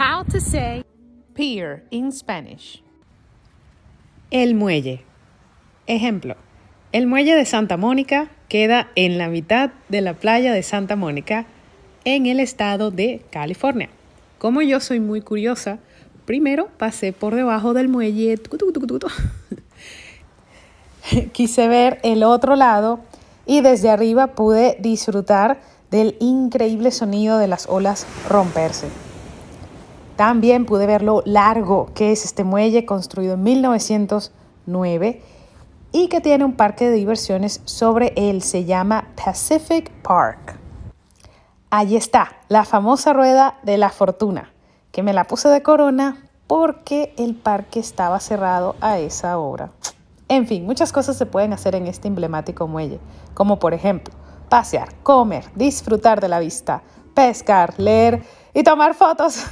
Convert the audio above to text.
How to say pier in Spanish. El muelle. Ejemplo. El muelle de Santa Mónica queda en la mitad de la playa de Santa Mónica en el estado de California. Como yo soy muy curiosa, primero pasé por debajo del muelle. Quise ver el otro lado y desde arriba pude disfrutar del increíble sonido de las olas romperse. También pude ver lo largo que es este muelle construido en 1909 y que tiene un parque de diversiones sobre él, se llama Pacific Park. Allí está, la famosa rueda de la fortuna, que me la puse de corona porque el parque estaba cerrado a esa hora. En fin, muchas cosas se pueden hacer en este emblemático muelle, como por ejemplo, pasear, comer, disfrutar de la vista, pescar, leer y tomar fotos.